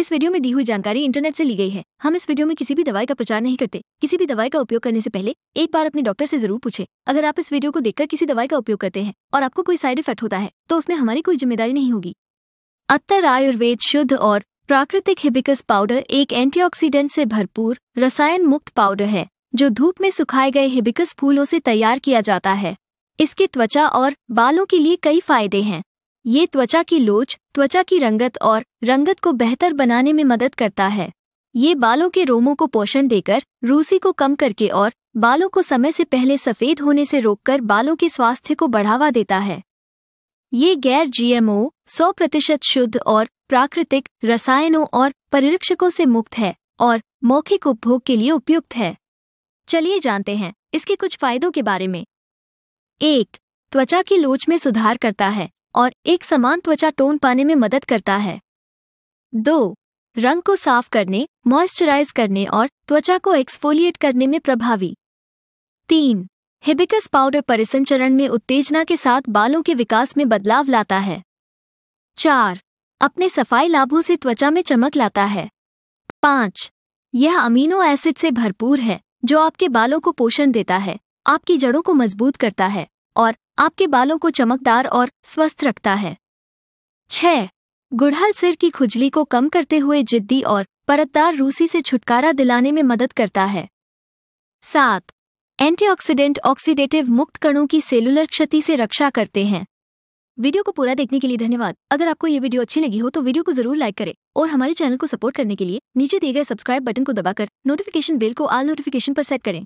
इस वीडियो में दी हुई जानकारी इंटरनेट से ली गई है हम इस वीडियो में किसी भी दवाई का प्रचार नहीं करते किसी भी दवाई का उपयोग करने से पहले एक बार अपने डॉक्टर से जरूर पूछे अगर आप इस वीडियो को देखकर किसी दवाई का उपयोग करते हैं और आपको कोई साइड इफेक्ट होता है तो उसमें हमारी कोई जिम्मेदारी नहीं होगी अत्तर आयुर्वेद शुद्ध और प्राकृतिक हिबिकस पाउडर एक एंटी से भरपूर रसायन मुक्त पाउडर है जो धूप में सुखाए गए हिबिकस फूलों से तैयार किया जाता है इसके त्वचा और बालों के लिए कई फायदे हैं ये त्वचा की लोच त्वचा की रंगत और रंगत को बेहतर बनाने में मदद करता है ये बालों के रोमों को पोषण देकर रूसी को कम करके और बालों को समय से पहले सफ़ेद होने से रोककर बालों के स्वास्थ्य को बढ़ावा देता है ये गैर जीएमओ 100 प्रतिशत शुद्ध और प्राकृतिक रसायनों और परिरक्षकों से मुक्त है और मौखिक उपभोग के लिए उपयुक्त है चलिए जानते हैं इसके कुछ फायदों के बारे में एक त्वचा की लोच में सुधार करता है और एक समान त्वचा टोन पाने में मदद करता है दो रंग को साफ करने मॉइस्चराइज करने और त्वचा को एक्सफोलिएट करने में प्रभावी तीन हिबिकस पाउडर परिसंचरण में उत्तेजना के साथ बालों के विकास में बदलाव लाता है चार अपने सफाई लाभों से त्वचा में चमक लाता है पाँच यह अमीनो एसिड से भरपूर है जो आपके बालों को पोषण देता है आपकी जड़ों को मजबूत करता है और आपके बालों को चमकदार और स्वस्थ रखता है छह गुड़हल सिर की खुजली को कम करते हुए जिद्दी और परतदार रूसी से छुटकारा दिलाने में मदद करता है सात एंटीऑक्सीडेंट ऑक्सीडेटिव मुक्त कणों की सेलुलर क्षति से रक्षा करते हैं वीडियो को पूरा देखने के लिए धन्यवाद अगर आपको ये वीडियो अच्छी लगी हो तो वीडियो को जरूर लाइक करें और हमारे चैनल को सपोर्ट करने के लिए नीचे दिए गए सब्सक्राइब बटन को दबाकर नोटिफिकेशन बेल को आल नोटिफिकेशन पर सेट करें